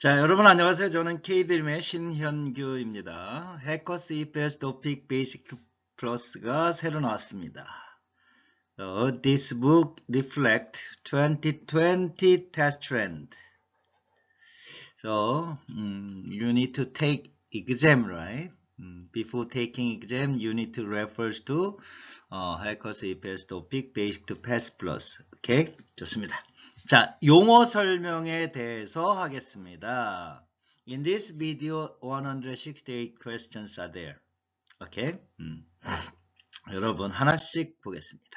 자 여러분 안녕하세요 저는 K드림의 신현규입니다 해커 CPS 도픽 베이직 플러스가 새로 나왔습니다 어, This book reflect 2020 test trend So um, you need to take exam right Before taking exam, you need to refer to uh, Hackers EPS topic basic to pass plus. Okay, 좋습니다. 자, 용어 설명에 대해서 하겠습니다. In this video, 168 questions are there. 오케이? 음. 여러분 하나씩 보겠습니다.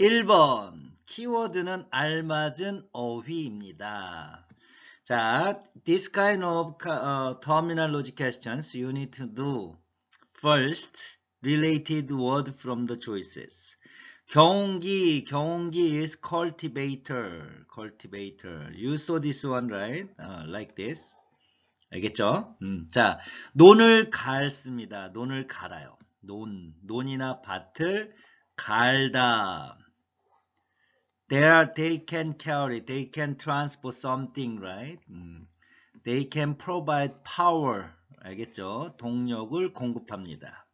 1번 키워드는 알맞은 어휘입니다. 자, this kind of uh, terminology questions you need to do first related word from the choices. 경기, 경기 is cultivator, cultivator. You saw this one, right? Uh, like this. 알겠죠? 음, 자, 논을 갈습니다. 논을 갈아요. 논, 논이나 밭을 갈다. They are, they can carry, they can transport something, right? 음, they can provide power. 알겠죠? 동력을 공급합니다.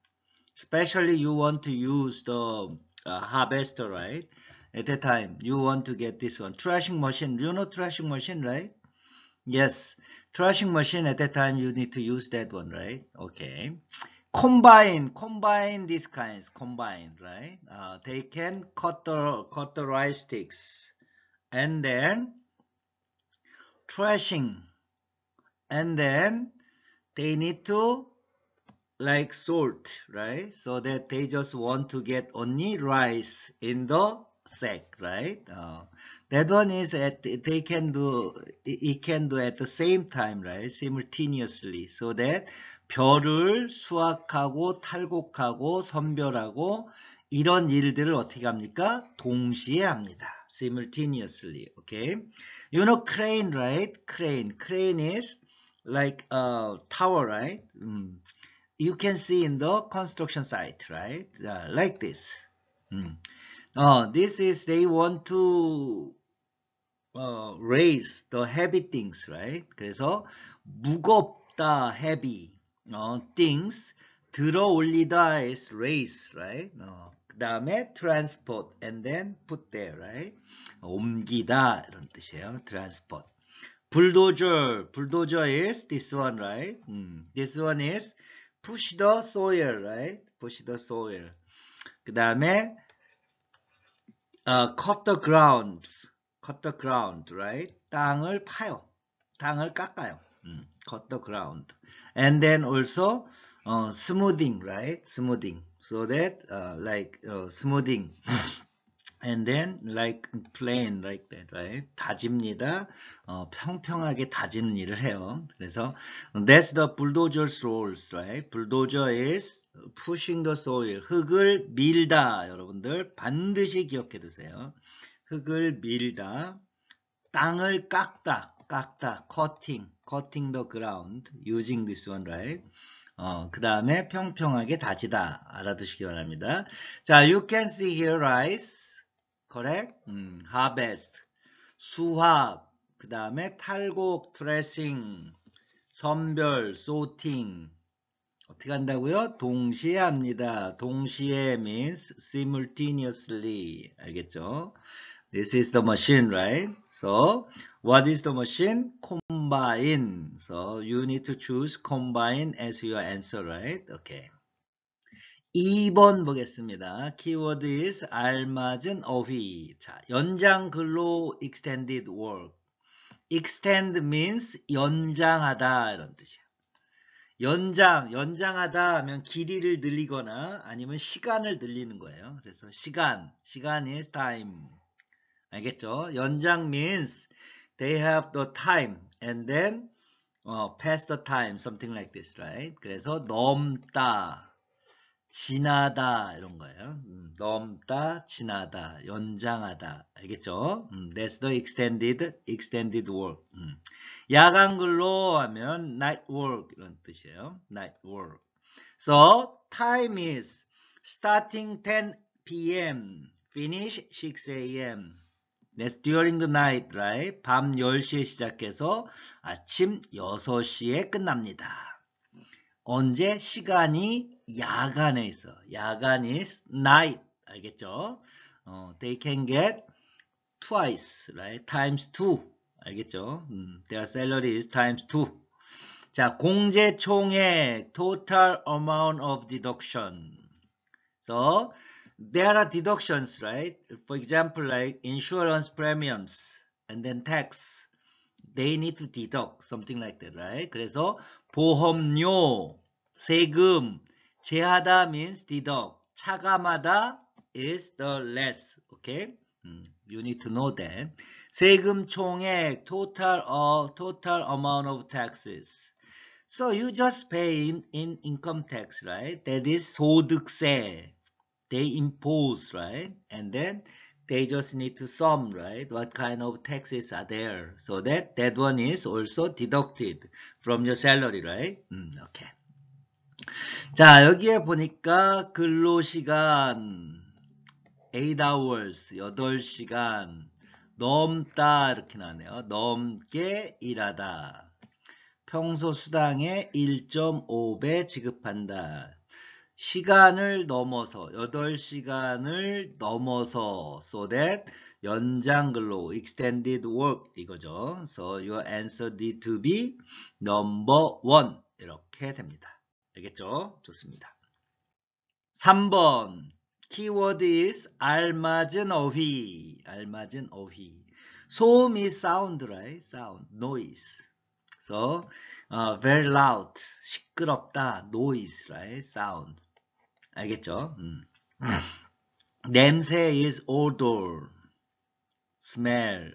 Especially you want to use the uh, harvester, right? At that time, you want to get this one. Thrashing machine, you know thrashing machine, right? Yes, thrashing machine at that time, you need to use that one, right? Okay. Combine, combine these kinds, combine, right? Uh, they can cut the, cut the rice sticks. And then, thrashing. And then, they need to like salt, right? So that they just want to get only rice in the sack, right? Uh, that one is at they can do it can do at the same time, right? Simultaneously, so that 별을 수확하고 탈곡하고 선별하고 이런 일들을 어떻게 합니까? 동시에 합니다. Simultaneously, okay? You know crane, right? Crane, crane is like a tower, right? Um, you can see in the construction site, right? Uh, like this. Mm. Uh, this is they want to uh, raise the heavy things, right? 그래서 무겁다, heavy uh, things 들어올리다 is raise, right? 어, 그 다음에 transport and then put there, right? 옮기다 이런 뜻이에요. transport. bulldozer, bulldozer is this one, right? this one is push the soil, right? push the soil. 그 다음에 uh, cut the ground, cut the ground, right? 땅을 파요. 땅을 깎아요. 음, cut the ground. And then also uh, smoothing, right? smoothing. So that uh, like uh, smoothing. and then like plain like that right 다집니다 어, 평평하게 다지는 일을 해요 그래서 that's the bulldozer's roles right bulldozer is pushing the soil 흙을 밀다 여러분들 반드시 기억해 두세요 흙을 밀다 땅을 깎다 깎다 cutting cutting the ground using this one right 어, 그 다음에 평평하게 다지다 알아두시기 바랍니다 자 you can see here rice correct? 음, harvest, 수확, 그 다음에 탈곡, 트레싱, 선별, sorting 어떻게 한다고요? 동시에 합니다. 동시에 means simultaneously. 알겠죠? This is the machine, right? So, what is the machine? Combine. So, you need to choose combine as your answer, right? Okay. 2번 보겠습니다. 키워드 is 알맞은 어휘. 자, 연장 근로 extended work. extend means 연장하다 이런 뜻이야. 연장, 연장하다 하면 길이를 늘리거나 아니면 시간을 늘리는 거예요. 그래서 시간, 시간 is time. 알겠죠? 연장 means they have the time and then uh, pass the time, something like this, right? 그래서 넘다. 지나다 이런 거예요. 음, 넘다, 지나다, 연장하다. 알겠죠? 음, that's the extended extended work. 음. 야간 근로 하면 night work 이런 뜻이에요. night work. So time is starting 10 p.m. finish 6 a.m. That's during the night, right? 밤 10시에 시작해서 아침 6시에 끝납니다. 언제 시간이 야간에 있어. 야간 is night. 알겠죠? 어, they can get twice, right? times two. 알겠죠? 음, their salary is times two. 자, 공제총액, total amount of deduction. So, there are deductions, right? For example, like insurance premiums and then tax. They need to deduct something like that, right? 그래서 보험료, 세금, 제하다 means deduct, 차감하다 is the less. Okay? You need to know that. 세금 총액, total of, total amount of taxes. So you just pay in, in income tax, right? That is 소득세. They impose, right? And then they just need to sum, right? What kind of taxes are there? So that that one is also deducted from your salary, right? 음, okay. 자, 여기에 보니까 근로시간 8 hours, 8시간 넘다 이렇게 나네요. 넘게 일하다. 평소 수당의 1.5배 지급한다. 시간을 넘어서 8시간을 넘어서 so that 연장 근로 extended work 이거죠. So your answer need to be number one 이렇게 됩니다. 알겠죠? 좋습니다. 3번 k e y 키워드 is 알맞은 어휘 알맞은 어휘 소음이 sound right? sound, noise so uh, very loud 시끄럽다 noise right? sound 알겠죠? 음. 냄새 is odor, smell,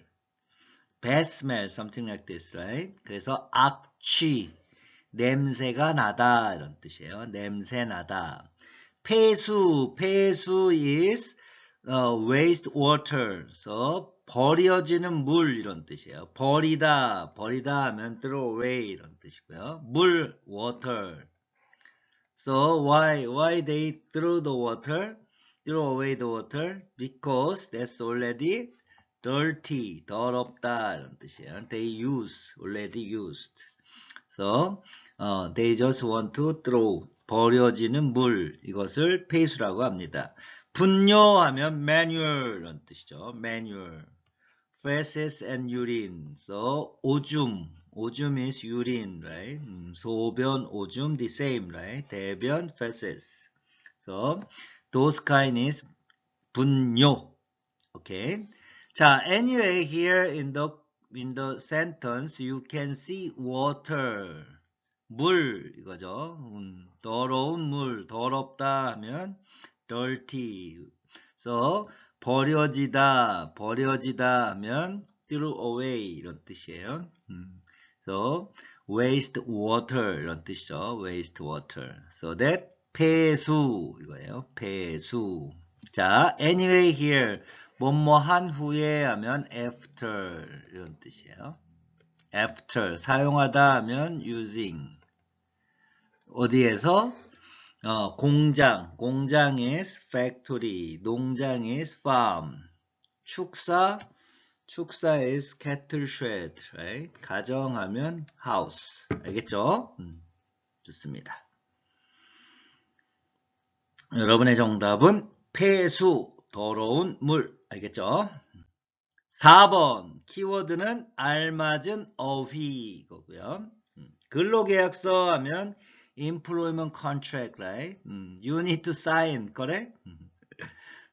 bad smell, something like this, right? 그래서 악취, 냄새가 나다 이런 뜻이에요. 냄새 나다. 폐수, 폐수 is uh, waste water, so 버려지는 물 이런 뜻이에요. 버리다, 버리다 하면 throw away 이런 뜻이고요. 물, water. So why why they threw the water? Threw away the water because that's already dirty, 더럽다 이런 뜻이에요. They use already used. So uh, they just want to throw 버려지는 물 이것을 폐수라고 합니다. 분뇨하면 manual 이런 뜻이죠. manual, feces and urine. So 오줌 오줌 is urine, right? 소변, 오줌, the same, right? 대변, feces. So, those kind is 분뇨. Okay. 자, anyway, here in the in the sentence, you can see water. 물 이거죠. 음, 더러운 물, 더럽다 하면 dirty. So 버려지다, 버려지다 하면 throw away 이런 뜻이에요. So waste water 이런 뜻이죠. waste water. So that 폐수 이거예요. 폐수. 자, anyway here 뭐뭐 한 후에 하면 after 이런 뜻이에요. after 사용하다 하면 using 어디에서 어, 공장 공장의 factory 농장의 farm 축사 축사 is cattle shed, right? 가정하면 house. 알겠죠? 음, 좋습니다. 여러분의 정답은 폐수, 더러운 물. 알겠죠? 4번 키워드는 알맞은 어휘거고요. 근로계약서 하면 employment contract, right? 음, you need to sign, correct?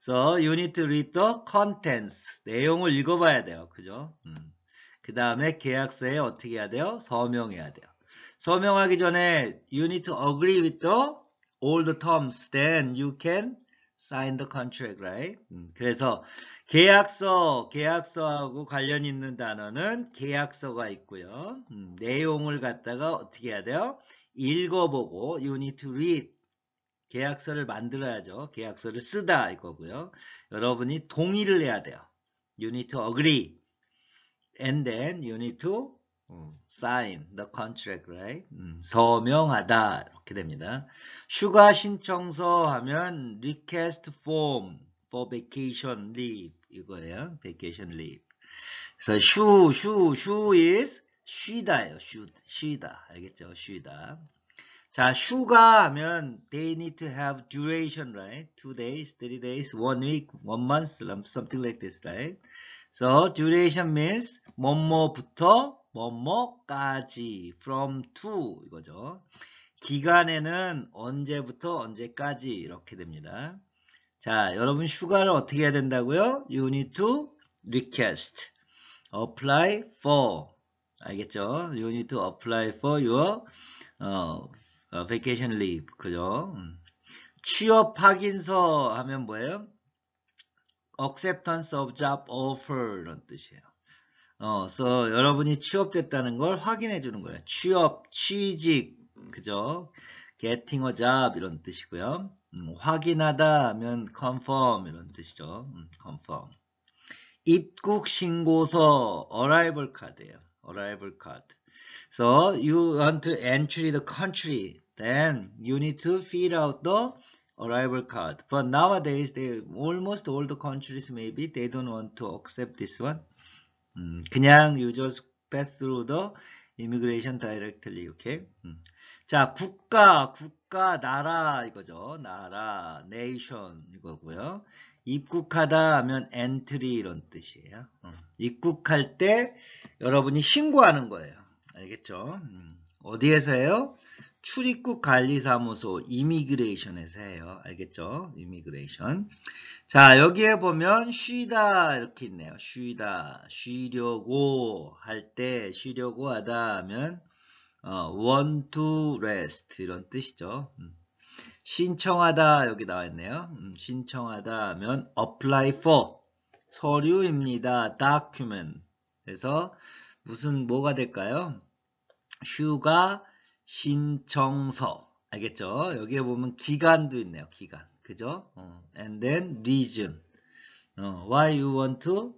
So you need to read the contents. 내용을 읽어봐야 돼요. 그죠? 음. 그 다음에 계약서에 어떻게 해야 돼요? 서명해야 돼요. 서명하기 전에 you need to agree with the all the terms. Then you can sign the contract, right? 음. 그래서 계약서, 계약서하고 관련 있는 단어는 계약서가 있고요. 음. 내용을 갖다가 어떻게 해야 돼요? 읽어보고 you need to read 계약서를 만들어야죠. 계약서를 쓰다 이거고요. 여러분이 동의를 해야 돼요. You need to agree. And then you need to sign the contract, right? 음, 서명하다 이렇게 됩니다. 휴가 신청서 하면 request form for vacation leave 이거예요. vacation leave. 그래서 휴, 휴, 휴 is 쉬다예요. 쉬, 쉬다. 알겠죠? 쉬다. 자, 슈가 하면 they need to have duration, right? Two days, three days, one week, one month, something like this, right? So duration means 뭐뭐부터 뭐뭐까지 from to 이거죠. 기간에는 언제부터 언제까지 이렇게 됩니다. 자, 여러분 휴가를 어떻게 해야 된다고요? You need to request, apply for 알겠죠? You need to apply for your 어, vacation leave 그죠? 취업 확인서 하면 뭐예요? acceptance of job offer 이런 뜻이에요. 어, 그래서 여러분이 취업됐다는 걸 확인해 주는 거예요. 취업, 취직, 그죠? getting a job 이런 뜻이고요. 음, 확인하다 하면 confirm 이런 뜻이죠. 음, confirm. 입국 신고서 arrival card 예요 arrival card So you want to enter the country, then you need to fill out the arrival card. But nowadays, they almost all the countries maybe they don't want to accept this one. 음, 그냥 you just pass through the immigration directly, okay? 음. 자, 국가, 국가, 나라 이거죠. 나라, nation 이거고요. 입국하다 하면 entry 이런 뜻이에요. 입국할 때 여러분이 신고하는 거예요. 알겠죠? 음, 어디에서 해요? 출입국 관리사무소 이미그레이션에서 해요. 알겠죠? 이미그레이션. 자 여기에 보면 쉬다 이렇게 있네요. 쉬다 쉬려고 할 때 쉬려고 하다 하면 어, want to rest 이런 뜻이죠. 음. 신청하다 여기 나와 있네요. 음, 신청하다 하면 apply for 서류입니다. document 그래서 무슨 뭐가 될까요? 휴가 신청서 알겠죠? 여기에 보면 기간도 있네요. 기간 그죠? And then reason why you want to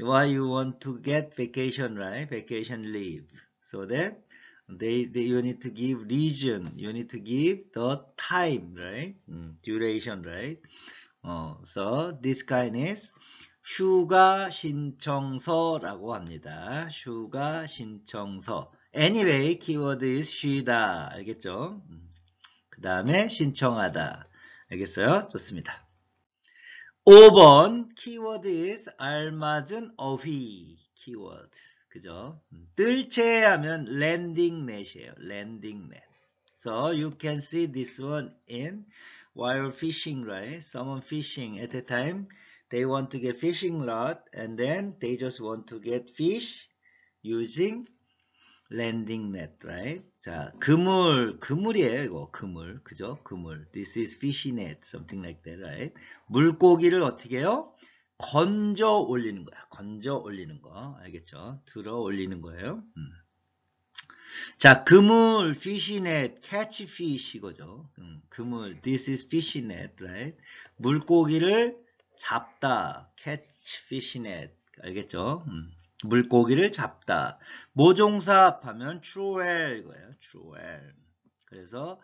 why you want to get vacation right? Vacation leave so that they, they you need to give reason you need to give the time right? duration right? So this kind is 휴가 신청서라고 합니다. 휴가 신청서 anyway 키워드 is she다 알겠죠? 그 다음에 신청하다 알겠어요? 좋습니다. 5번 키워드 is 알맞은 어휘 키워드 그죠? 뜰채 하면 랜딩 넷이에요. 랜딩 넷. So you can see this one in while fishing, right? Someone fishing at a time. They want to get fishing rod and then they just want to get fish using 랜딩넷, right? 자, 그물, 그물이에요, 이거. 그물. 그죠? 그물. This is fishing net, something like that, right? 물고기를 어떻게 해요? 건져 올리는 거야. 건져 올리는 거. 알겠죠? 들어 올리는 거예요. 음. 자, 그물, fishing net, catch fish, 이거죠. 음, 그물, this is fishing net, right? 물고기를 잡다, catch fishing net. 알겠죠? 음. 물고기를 잡다. 모종사 합하면 truel 이거예요. truel. 그래서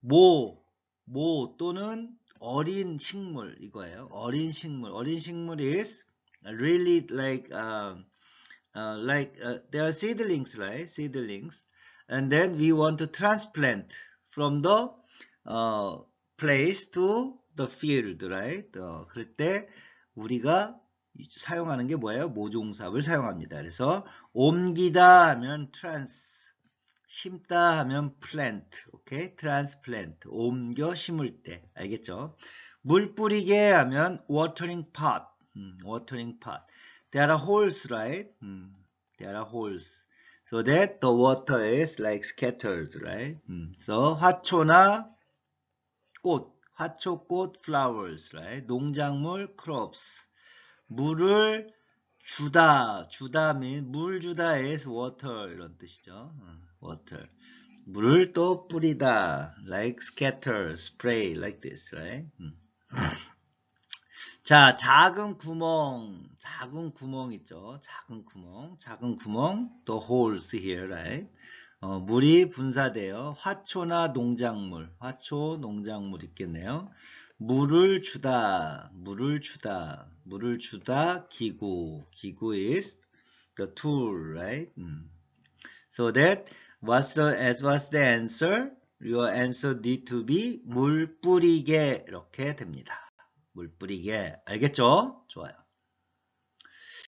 모, 모 또는 어린 식물 이거예요. 어린 식물. 어린 식물 is really like uh, uh, like uh, they are seedlings, right? Seedlings. And then we want to transplant from the uh, place to the field, right? 어, 그럴 때 우리가 사용하는 게 뭐예요? 모종사업을 사용합니다. 그래서 옮기다 하면 트랜스, 심다 하면 플랜트, 오케이? 트랜스플랜트, 옮겨 심을 때, 알겠죠? 물 뿌리게 하면 watering pot, 음, watering pot. There are holes, right? 음, there are holes. So that the water is like scattered, right? 음, so 화초나 꽃, 화초꽃 flowers, right? 농작물 crops. 물을 주다, 주다 mean 물 주다 as water 이런 뜻이죠. water. 물을 또 뿌리다 like scatter, spray like this, right? 자, 작은 구멍, 작은 구멍 있죠. 작은 구멍, 작은 구멍, the holes here, right? 어, 물이 분사돼요. 화초나 농작물, 화초, 농작물 있겠네요. 물을 주다, 물을 주다, 물을 주다, 기구, 기구 is the tool, right? So that what's the, as what's the answer? Your answer need to be 물 뿌리게 이렇게 됩니다. 물 뿌리게 알겠죠? 좋아요.